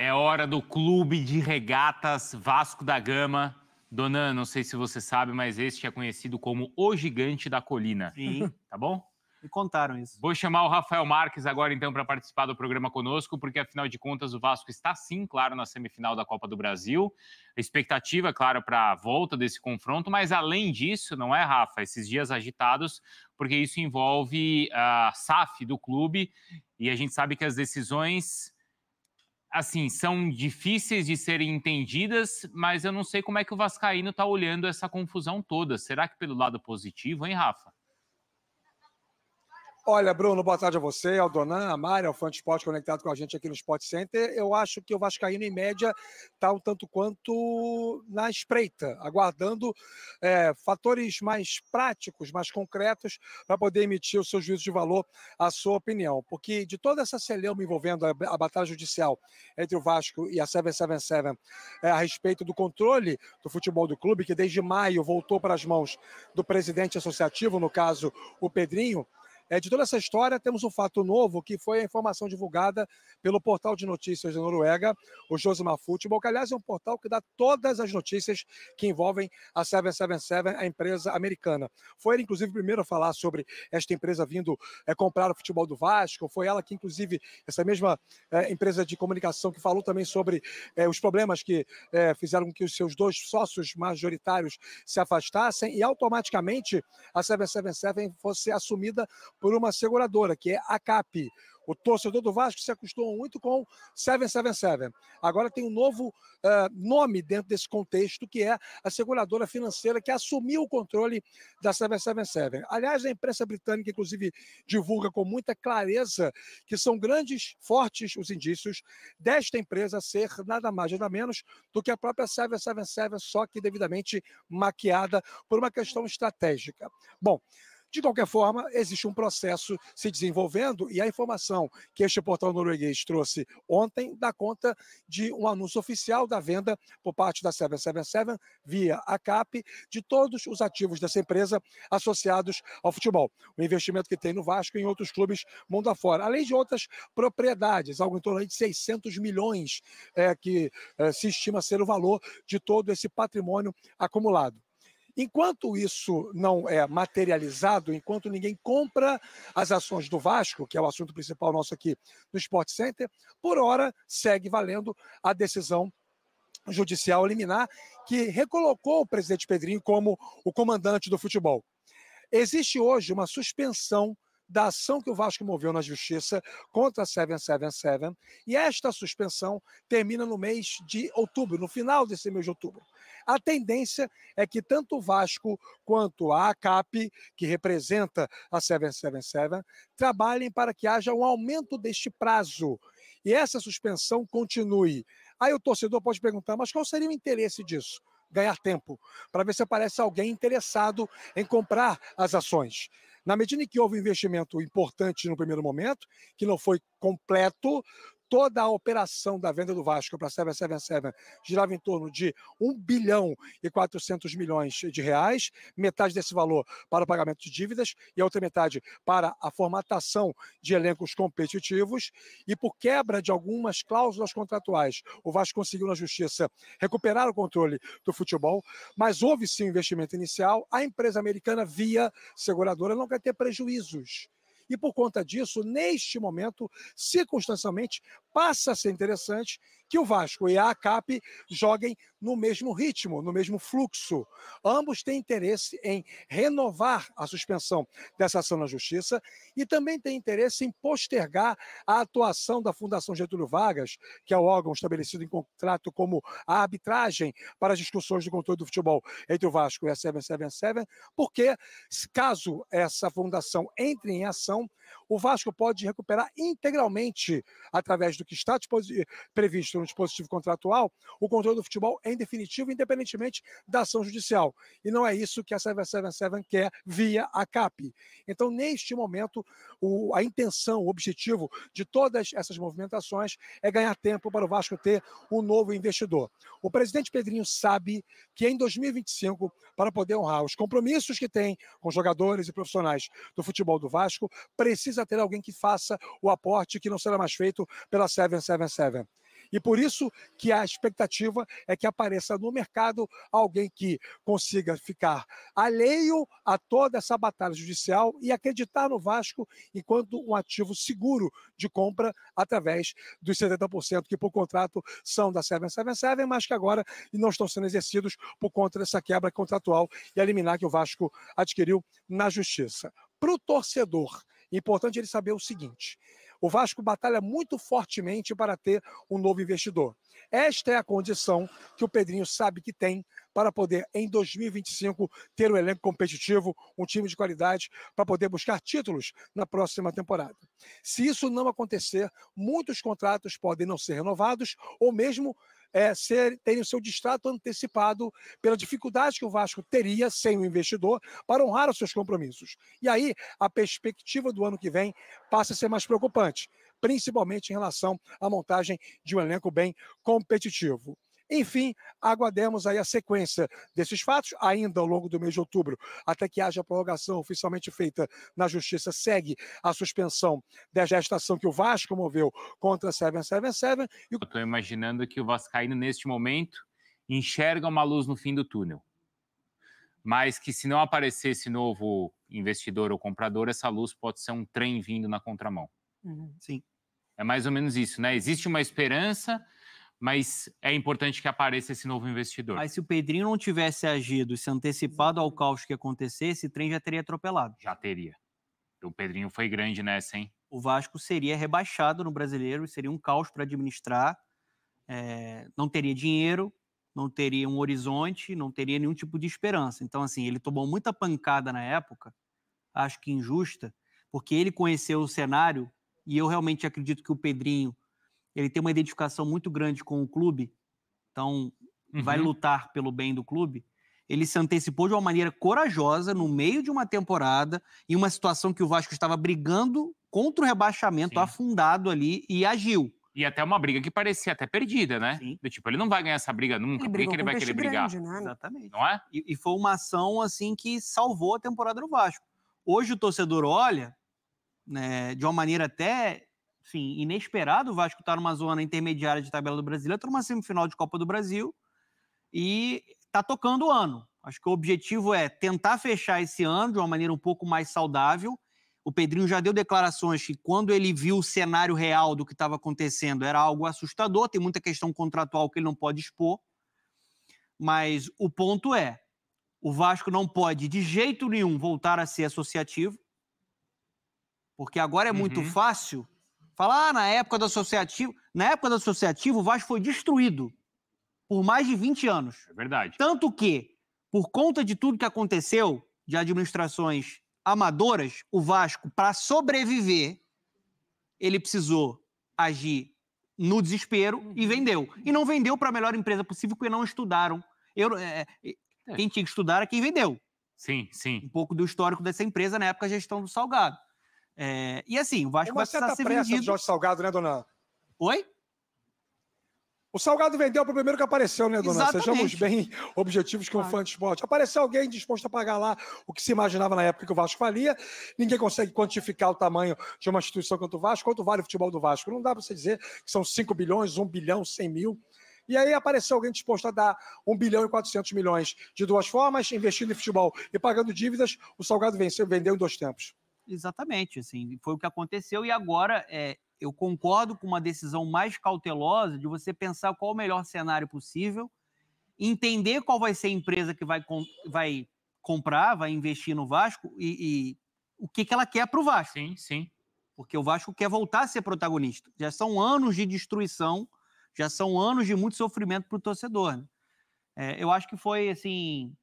É hora do Clube de Regatas Vasco da Gama. Donan, não sei se você sabe, mas este é conhecido como o Gigante da Colina. Sim. Tá bom? Me contaram isso. Vou chamar o Rafael Marques agora, então, para participar do programa conosco, porque, afinal de contas, o Vasco está, sim, claro, na semifinal da Copa do Brasil. A expectativa, claro, para a volta desse confronto, mas, além disso, não é, Rafa, esses dias agitados, porque isso envolve a SAF do clube e a gente sabe que as decisões assim, são difíceis de serem entendidas, mas eu não sei como é que o Vascaíno está olhando essa confusão toda. Será que pelo lado positivo, hein, Rafa? Olha, Bruno, boa tarde a você, ao Donan, a Mari, ao Fã de Esporte conectado com a gente aqui no Sport Center. Eu acho que o Vascaíno, em média, está um tanto quanto na espreita, aguardando é, fatores mais práticos, mais concretos, para poder emitir o seu juízo de valor, a sua opinião. Porque de toda essa celeuma envolvendo a, a batalha judicial entre o Vasco e a 777 é, a respeito do controle do futebol do clube, que desde maio voltou para as mãos do presidente associativo, no caso, o Pedrinho é, de toda essa história, temos um fato novo, que foi a informação divulgada pelo portal de notícias da Noruega, o Josimar Futebol, que, aliás, é um portal que dá todas as notícias que envolvem a 777, a empresa americana. Foi ele, inclusive, primeiro a falar sobre esta empresa vindo é, comprar o futebol do Vasco, foi ela que, inclusive, essa mesma é, empresa de comunicação que falou também sobre é, os problemas que é, fizeram com que os seus dois sócios majoritários se afastassem e, automaticamente, a 777 fosse assumida por uma seguradora, que é a CAP. O torcedor do Vasco se acostumou muito com 777. Agora tem um novo uh, nome dentro desse contexto, que é a seguradora financeira que assumiu o controle da 777. Aliás, a imprensa britânica, inclusive, divulga com muita clareza que são grandes, fortes os indícios desta empresa ser nada mais, nada menos do que a própria 777, só que devidamente maquiada por uma questão estratégica. Bom. De qualquer forma, existe um processo se desenvolvendo e a informação que este portal norueguês trouxe ontem dá conta de um anúncio oficial da venda por parte da 777 via a CAP de todos os ativos dessa empresa associados ao futebol. O investimento que tem no Vasco e em outros clubes mundo afora, além de outras propriedades, algo em torno de 600 milhões é, que é, se estima ser o valor de todo esse patrimônio acumulado. Enquanto isso não é materializado, enquanto ninguém compra as ações do Vasco, que é o assunto principal nosso aqui no Sport Center, por hora segue valendo a decisão judicial liminar que recolocou o presidente Pedrinho como o comandante do futebol. Existe hoje uma suspensão da ação que o Vasco moveu na justiça contra a 777, e esta suspensão termina no mês de outubro, no final desse mês de outubro. A tendência é que tanto o Vasco quanto a ACAP, que representa a 777, trabalhem para que haja um aumento deste prazo e essa suspensão continue. Aí o torcedor pode perguntar, mas qual seria o interesse disso? ganhar tempo, para ver se aparece alguém interessado em comprar as ações. Na medida em que houve um investimento importante no primeiro momento, que não foi completo, toda a operação da venda do Vasco para a 777 girava em torno de 1 bilhão e 400 milhões de reais, metade desse valor para o pagamento de dívidas e a outra metade para a formatação de elencos competitivos e por quebra de algumas cláusulas contratuais. O Vasco conseguiu na justiça recuperar o controle do futebol, mas houve sim um investimento inicial. A empresa americana via seguradora não quer ter prejuízos e por conta disso, neste momento, circunstancialmente, passa a ser interessante que o Vasco e a ACAP joguem no mesmo ritmo, no mesmo fluxo. Ambos têm interesse em renovar a suspensão dessa ação na Justiça e também têm interesse em postergar a atuação da Fundação Getúlio Vargas, que é o órgão estabelecido em contrato como a arbitragem para as discussões do controle do futebol entre o Vasco e a 777, porque caso essa fundação entre em ação, o Vasco pode recuperar integralmente, através do que está previsto no dispositivo contratual, o controle do futebol em definitivo, independentemente da ação judicial. E não é isso que a 777 quer via a CAP. Então, neste momento, o, a intenção, o objetivo de todas essas movimentações é ganhar tempo para o Vasco ter um novo investidor. O presidente Pedrinho sabe que em 2025, para poder honrar os compromissos que tem com jogadores e profissionais do futebol do Vasco, precisa precisa ter alguém que faça o aporte que não será mais feito pela 777. E por isso que a expectativa é que apareça no mercado alguém que consiga ficar alheio a toda essa batalha judicial e acreditar no Vasco enquanto um ativo seguro de compra através dos 70% que por contrato são da 777, mas que agora não estão sendo exercidos por conta dessa quebra contratual e eliminar que o Vasco adquiriu na justiça. Para o torcedor é importante ele saber o seguinte: o Vasco batalha muito fortemente para ter um novo investidor. Esta é a condição que o Pedrinho sabe que tem para poder, em 2025, ter um elenco competitivo, um time de qualidade, para poder buscar títulos na próxima temporada. Se isso não acontecer, muitos contratos podem não ser renovados ou mesmo é, ser, terem o seu distrato antecipado pela dificuldade que o Vasco teria sem o investidor para honrar os seus compromissos. E aí a perspectiva do ano que vem passa a ser mais preocupante, principalmente em relação à montagem de um elenco bem competitivo. Enfim, aguardemos aí a sequência desses fatos, ainda ao longo do mês de outubro, até que haja a prorrogação oficialmente feita na Justiça, segue a suspensão desta gestação que o Vasco moveu contra a 777. E... Eu estou imaginando que o Vascaíno, neste momento, enxerga uma luz no fim do túnel. Mas que se não aparecer esse novo investidor ou comprador, essa luz pode ser um trem vindo na contramão. Uhum. Sim. É mais ou menos isso, né? Existe uma esperança, mas é importante que apareça esse novo investidor. Mas se o Pedrinho não tivesse agido e se antecipado ao caos que acontecesse, esse trem já teria atropelado. Já teria. O Pedrinho foi grande nessa, hein? O Vasco seria rebaixado no brasileiro e seria um caos para administrar. É, não teria dinheiro, não teria um horizonte, não teria nenhum tipo de esperança. Então, assim, ele tomou muita pancada na época, acho que injusta, porque ele conheceu o cenário e eu realmente acredito que o Pedrinho ele tem uma identificação muito grande com o clube, então uhum. vai lutar pelo bem do clube. Ele se antecipou de uma maneira corajosa no meio de uma temporada, em uma situação que o Vasco estava brigando contra o rebaixamento, Sim. afundado ali, e agiu. E até uma briga que parecia até perdida, né? Do tipo, ele não vai ganhar essa briga nunca, ele por que ele vai querer brigar? Grande, né? Exatamente. Não é? E, e, foi uma ação, assim, que salvou a temporada do Vasco. Hoje o torcedor olha, né, de uma maneira até Sim, inesperado. O Vasco está numa zona intermediária de tabela do Brasileiro, está numa semifinal de Copa do Brasil e está tocando o ano. Acho que o objetivo é tentar fechar esse ano de uma maneira um pouco mais saudável. O Pedrinho já deu declarações que, quando ele viu o cenário real do que estava acontecendo, era algo assustador. Tem muita questão contratual que ele não pode expor. Mas o ponto é: o Vasco não pode, de jeito nenhum, voltar a ser associativo, porque agora é muito uhum. fácil Falar, ah, na época do associativo. Na época do associativo, o Vasco foi destruído por mais de 20 anos. É verdade. Tanto que, por conta de tudo que aconteceu, de administrações amadoras, o Vasco, para sobreviver, ele precisou agir no desespero e uhum. vendeu. E não vendeu para a melhor empresa possível, porque não estudaram. Eu, é, é, é. quem tinha que estudar é quem vendeu. Sim, sim. Um pouco do histórico dessa empresa na época, da gestão do Salgado. É, e assim, o Vasco é vai tá precisar ser vendido. Jorge Salgado, né, dona? Oi? O Salgado vendeu para o primeiro que apareceu, né, dona? Exatamente. Sejamos bem objetivos com o fã de esporte. Apareceu alguém disposto a pagar lá o que se imaginava na época que o Vasco valia. Ninguém consegue quantificar o tamanho de uma instituição quanto o Vasco. Quanto vale o futebol do Vasco? Não dá para você dizer que são 5 bilhões, 1 bilhão, 100 mil. E aí apareceu alguém disposto a dar 1 bilhão e 400 milhões de duas formas, investindo em futebol e pagando dívidas. O Salgado venceu, vendeu em dois tempos. Exatamente, assim, foi o que aconteceu e agora é, eu concordo com uma decisão mais cautelosa de você pensar qual o melhor cenário possível, entender qual vai ser a empresa que vai, vai comprar, vai investir no Vasco e, e o que, que ela quer para o Vasco. Sim, sim. Porque o Vasco quer voltar a ser protagonista. Já são anos de destruição, já são anos de muito sofrimento para o torcedor. Né? É, eu acho que foi assim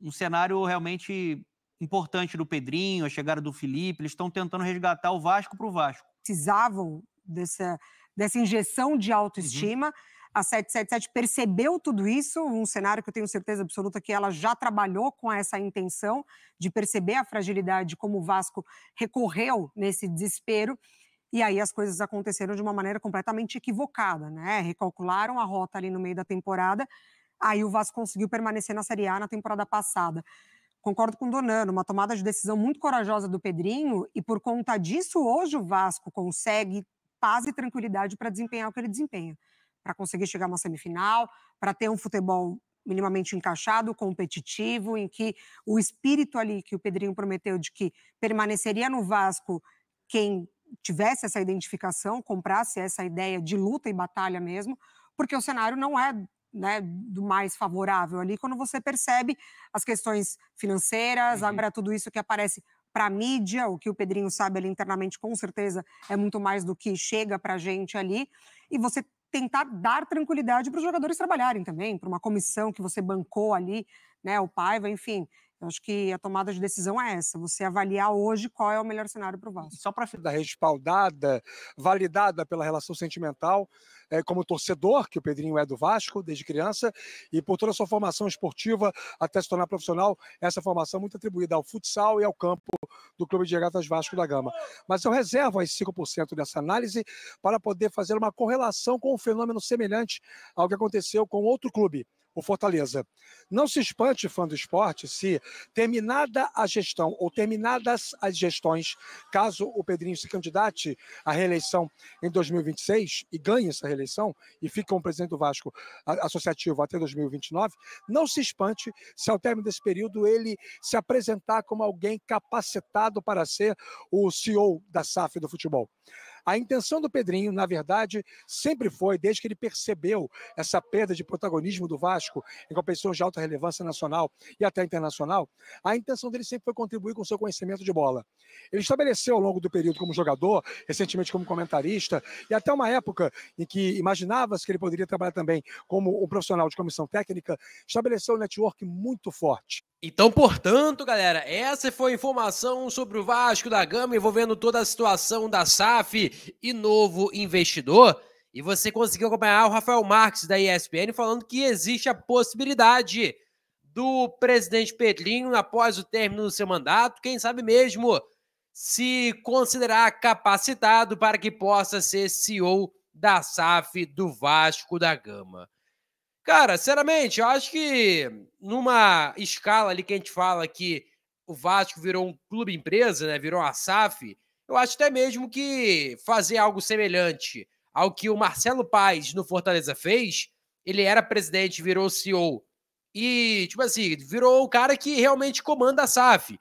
um cenário realmente importante do Pedrinho, a chegada do Felipe, eles estão tentando resgatar o Vasco para o Vasco. Precisavam dessa, dessa injeção de autoestima. Uhum. A 777 percebeu tudo isso, um cenário que eu tenho certeza absoluta que ela já trabalhou com essa intenção de perceber a fragilidade, como o Vasco recorreu nesse desespero. E aí as coisas aconteceram de uma maneira completamente equivocada, né? Recalcularam a rota ali no meio da temporada. Aí o Vasco conseguiu permanecer na Série A na temporada passada. Concordo com o Donano, uma tomada de decisão muito corajosa do Pedrinho e por conta disso hoje o Vasco consegue paz e tranquilidade para desempenhar o que ele desempenha, para conseguir chegar a uma semifinal, para ter um futebol minimamente encaixado, competitivo, em que o espírito ali que o Pedrinho prometeu de que permaneceria no Vasco quem tivesse essa identificação, comprasse essa ideia de luta e batalha mesmo, porque o cenário não é né, do mais favorável ali, quando você percebe as questões financeiras, uhum. agora tudo isso que aparece para a mídia, o que o Pedrinho sabe ali internamente, com certeza é muito mais do que chega para a gente ali, e você tentar dar tranquilidade para os jogadores trabalharem também, para uma comissão que você bancou ali, né, o Paiva, enfim. Eu acho que a tomada de decisão é essa, você avaliar hoje qual é o melhor cenário para o Vasco. Só para ficar respaldada, validada pela relação sentimental, é, como torcedor, que o Pedrinho é do Vasco desde criança, e por toda a sua formação esportiva até se tornar profissional, essa formação é muito atribuída ao futsal e ao campo do Clube de Regatas Vasco da Gama. Mas eu reservo as 5% dessa análise para poder fazer uma correlação com um fenômeno semelhante ao que aconteceu com outro clube o Fortaleza. Não se espante, fã do esporte, se terminada a gestão ou terminadas as gestões, caso o Pedrinho se candidate à reeleição em 2026 e ganhe essa reeleição e fique como presidente do Vasco associativo até 2029, não se espante se ao término desse período ele se apresentar como alguém capacitado para ser o CEO da SAF do futebol. A intenção do Pedrinho, na verdade, sempre foi, desde que ele percebeu essa perda de protagonismo do Vasco em competições de alta relevância nacional e até internacional, a intenção dele sempre foi contribuir com o seu conhecimento de bola. Ele estabeleceu ao longo do período como jogador, recentemente como comentarista, e até uma época em que imaginava-se que ele poderia trabalhar também como um profissional de comissão técnica, estabeleceu um network muito forte. Então, portanto, galera, essa foi a informação sobre o Vasco da Gama envolvendo toda a situação da SAF e novo investidor. E você conseguiu acompanhar o Rafael Marques da ESPN falando que existe a possibilidade do presidente Pedrinho, após o término do seu mandato, quem sabe mesmo se considerar capacitado para que possa ser CEO da SAF do Vasco da Gama. Cara, sinceramente, eu acho que numa escala ali que a gente fala que o Vasco virou um clube empresa, né? Virou a SAF, eu acho até mesmo que fazer algo semelhante ao que o Marcelo Paes no Fortaleza fez, ele era presidente, virou CEO. E, tipo assim, virou o cara que realmente comanda a SAF.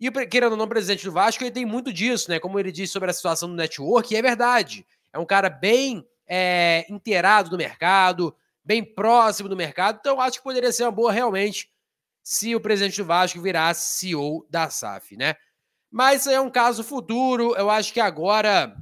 E, querendo ou não, o presidente do Vasco, ele tem muito disso, né? Como ele disse sobre a situação do network, e é verdade. É um cara bem é, inteirado do mercado, bem próximo do mercado. Então, acho que poderia ser uma boa realmente se o presidente do Vasco virasse CEO da SAF, né? Mas é um caso futuro. Eu acho que agora,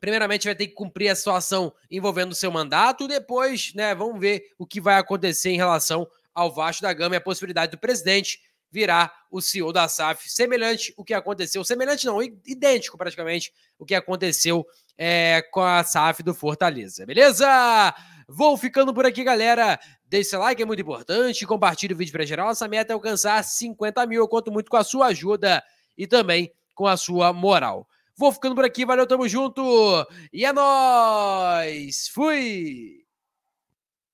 primeiramente, vai ter que cumprir a situação envolvendo o seu mandato. Depois, né, vamos ver o que vai acontecer em relação ao Vasco da Gama e a possibilidade do presidente virar o CEO da SAF, semelhante o que aconteceu, semelhante não, idêntico praticamente o que aconteceu é, com a SAF do Fortaleza, beleza? Vou ficando por aqui, galera. Deixe seu like, é muito importante. Compartilhe o vídeo para geral. Nossa meta é alcançar 50 mil. Eu conto muito com a sua ajuda e também com a sua moral. Vou ficando por aqui, valeu, tamo junto. E é nóis! Fui!